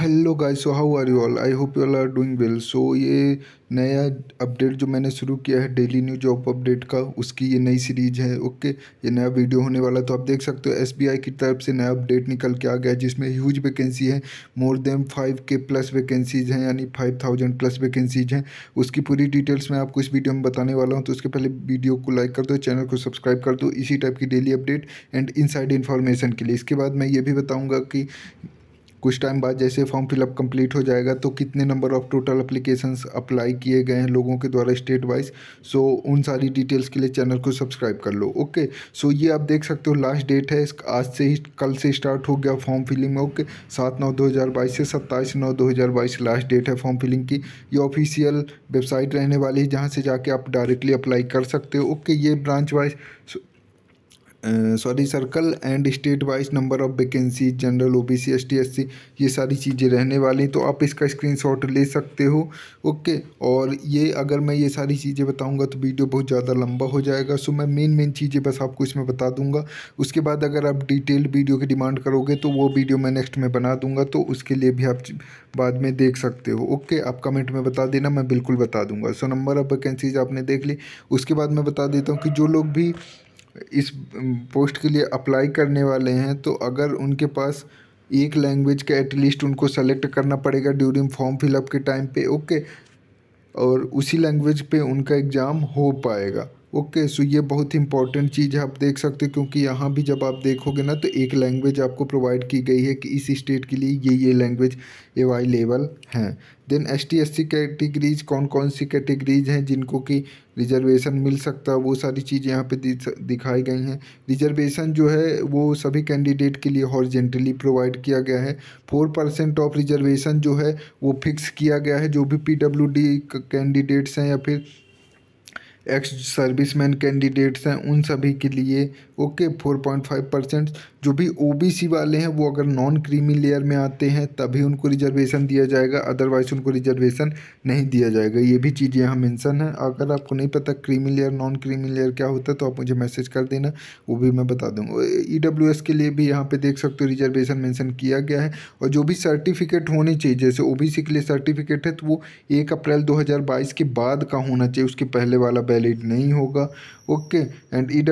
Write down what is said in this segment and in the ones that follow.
Hello guys so how are you all I hope you all are doing well so ये नया update जो मैंने शुरू किया है डेली न्यू जॉब अपडेट का उसकी ये नई सीरीज है ओके okay? ये नया वीडियो होने वाला तो आप देख सकते हो एसबीआई की तरफ से नया अपडेट निकल के आ गया जिसमें ह्यूज वैकेंसी है more than five K plus vacancies हैं यानी फाइव थाउजेंड प्लस वैकेंसीज हैं उसकी पूरी डिटेल्स मैं आपको इस वीडियो में बताने वाला हूँ तो उसके पहले वीडियो को लाइक कर दो चैनल को सब्सक्राइब कर दो इसी टाइप की daily update and inside information के लिए इसके बाद मैं ये भी बताऊँगा कि कुछ टाइम बाद जैसे फॉर्म फिलअप कंप्लीट हो जाएगा तो कितने number of total applications apply किए गए हैं लोगों के द्वारा स्टेट वाइज सो उन सारी डिटेल्स के लिए चैनल को सब्सक्राइब कर लो ओके सो ये आप देख सकते हो लास्ट डेट है आज से ही कल से स्टार्ट हो गया फॉर्म फिलिंग ओके सात नौ दो से सत्ताईस नौ दो लास्ट डेट है फॉर्म फिलिंग की ये ऑफिशियल वेबसाइट रहने वाली है जहाँ से जाके आप डायरेक्टली अप्लाई कर सकते हो ओके ये branch wise sorry circle and state wise number of vacancy general OBC ST C ये सारी चीज़ें रहने वाली तो आप इसका स्क्रीनशॉट ले सकते हो ओके और ये अगर मैं ये सारी चीज़ें बताऊँगा तो वीडियो बहुत ज़्यादा लंबा हो जाएगा सो मैं मेन मेन चीज़ें बस आपको इसमें बता दूँगा उसके बाद अगर आप डिटेल वीडियो की डिमांड करोगे तो वो वीडियो मैं नेक्स्ट में बना दूंगा तो उसके लिए भी आप बाद में देख सकते हो ओके आप कमेंट में बता देना मैं बिल्कुल बता दूंगा सो नंबर ऑफ वैकेंसीज आपने देख ली उसके बाद मैं बता देता हूँ कि जो लोग भी इस पोस्ट के लिए अप्लाई करने वाले हैं तो अगर उनके पास एक लैंग्वेज का एटलीस्ट उनको सेलेक्ट करना पड़ेगा ड्यूरिंग फॉर्म फिलअप के टाइम पे ओके और उसी लैंग्वेज पे उनका एग्ज़ाम हो पाएगा ओके सो ये बहुत ही इंपॉर्टेंट चीज़ है आप देख सकते हो क्योंकि यहाँ भी जब आप देखोगे ना तो एक लैंग्वेज आपको प्रोवाइड की गई है कि इस स्टेट के लिए ये ये लैंग्वेज अवाइलेबल हैं then S T S C categories कौन कौन सी कैटेगरीज हैं जिनको कि रिजर्वेशन मिल सकता है वो सारी चीज़ें यहाँ पे दिखाई गई हैं रिजर्वेशन जो है वो सभी कैंडिडेट के लिए हॉर्जेंटली प्रोवाइड किया गया है फोर परसेंट ऑफ रिजर्वेशन जो है वो फिक्स किया गया है जो भी पी डब्ल्यू डी कैंडिडेट्स हैं या फिर एक्स सर्विसमैन कैंडिडेट्स हैं उन सभी के लिए okay four point five percent जो भी ओबीसी वाले हैं वो अगर नॉन क्रीमी लेयर में आते हैं तभी उनको रिजर्वेशन दिया जाएगा अदरवाइज उनको रिजर्वेशन नहीं दिया जाएगा ये भी चीज़ यहाँ मेंशन है अगर आपको नहीं पता creamy layer non creamy layer क्या होता है तो आप मुझे मैसेज कर देना वो भी मैं बता दूँगा ई e के लिए भी यहाँ पर देख सकते हो रिजर्वेशन मैंसन किया गया है और जो भी सर्टिफिकेट होने चाहिए जैसे ओ के लिए सर्टिफिकेट है तो वो एक अप्रैल दो के बाद का होना चाहिए उसके पहले वाला वैलिड नहीं होगा ओके एंड ई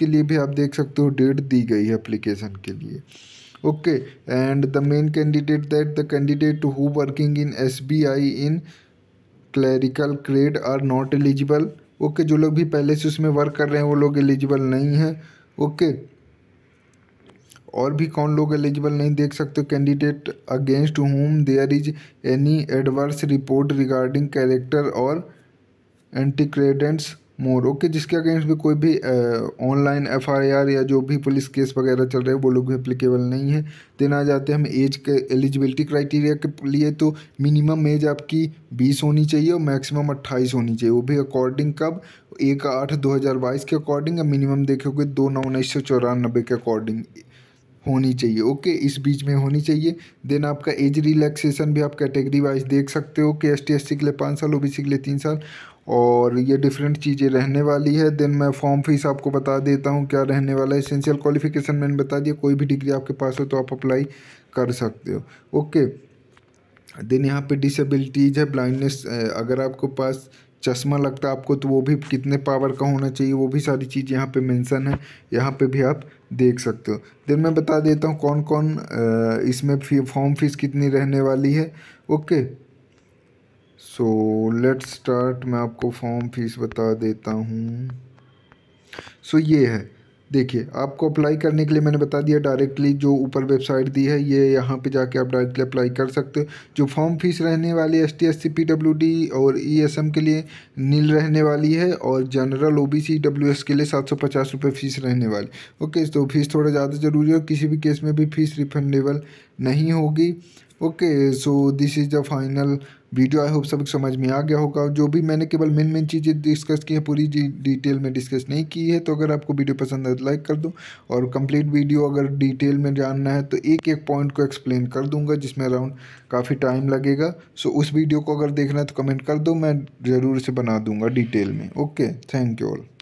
के लिए भी आप देख सकते हो डेट दी गई है अप्लीकेशन के लिए okay and the main candidate that the candidate who working in S in clerical grade are not eligible okay जो लोग भी पहले से उसमें वर्क कर रहे हैं वो लोग एलिजिबल नहीं हैं ओके okay. और भी कौन लोग एलिजिबल नहीं देख सकते candidate against whom there is any adverse report regarding character और एंटी क्रेडेंट्स मोर ओके जिसके अगेंस्ट भी कोई भी ऑनलाइन एफ आई आर या जो भी पुलिस केस वगैरह चल रहे हैं वो लोग भी अप्लीकेबल नहीं है देन आ जाते हैं हम एज के एलिजिबिलिटी क्राइटेरिया के लिए तो मिनिमम एज आपकी बीस होनी चाहिए और मैक्सिमम अट्ठाईस होनी चाहिए वो भी अकॉर्डिंग कब एक आठ दो हज़ार बाईस के अकॉर्डिंग या मिनिमम देखोगे दो नौ उन्नीस सौ चौरानबे के अकॉर्डिंग होनी चाहिए ओके इस बीच में होनी चाहिए देन आपका एज रिलैक्सेशन भी आप कैटेगरी वाइज देख सकते हो कि एस टी के लिए पाँच साल ओ के लिए तीन साल और ये डिफरेंट चीज़ें रहने वाली है देन मैं फॉर्म फीस आपको बता देता हूँ क्या रहने वाला है इसेंशियल क्वालिफिकेशन मैंने बता दिया कोई भी डिग्री आपके पास हो तो आप अप्लाई कर सकते हो ओके देन यहाँ पे डिसेबिलिटीज़ है ब्लाइंडनेस अगर आपको पास चश्मा लगता है आपको तो वो भी कितने पावर का होना चाहिए वो भी सारी चीज़ यहाँ पे मेंशन है यहाँ पे भी आप देख सकते हो देन मैं बता देता हूँ कौन कौन इसमें फॉर्म फीस कितनी रहने वाली है ओके सो लेट्स स्टार्ट मैं आपको फॉर्म फीस बता देता हूँ सो so, ये है देखिए आपको अप्लाई करने के लिए मैंने बता दिया डायरेक्टली जो ऊपर वेबसाइट दी है ये यहाँ पे जाके आप डायरेक्टली अप्लाई कर सकते हो जो फॉर्म फीस रहने वाली S T S C P W D और ई एस एम के लिए नील रहने वाली है और general O B C W S के लिए सात सौ पचास रुपये फ़ीस रहने वाली ओके तो फीस थोड़ा ज़्यादा ज़रूरी है किसी भी केस में भी फीस रिफंडेबल नहीं होगी okay so this is the final video I hope सब समझ में आ गया होगा जो भी मैंने केवल मेन मेन चीज़ें डिस्कस की हैं पूरी डिटेल में डिस्कस नहीं की है तो अगर आपको वीडियो पसंद है तो लाइक कर दो और कंप्लीट वीडियो अगर डिटेल में जानना है तो एक एक पॉइंट को एक्सप्लेन कर दूंगा जिसमें अराउंड काफ़ी टाइम लगेगा सो उस वीडियो को अगर देखना है तो कमेंट कर दो मैं ज़रूर से बना दूंगा डिटेल में ओके थैंक यू ऑल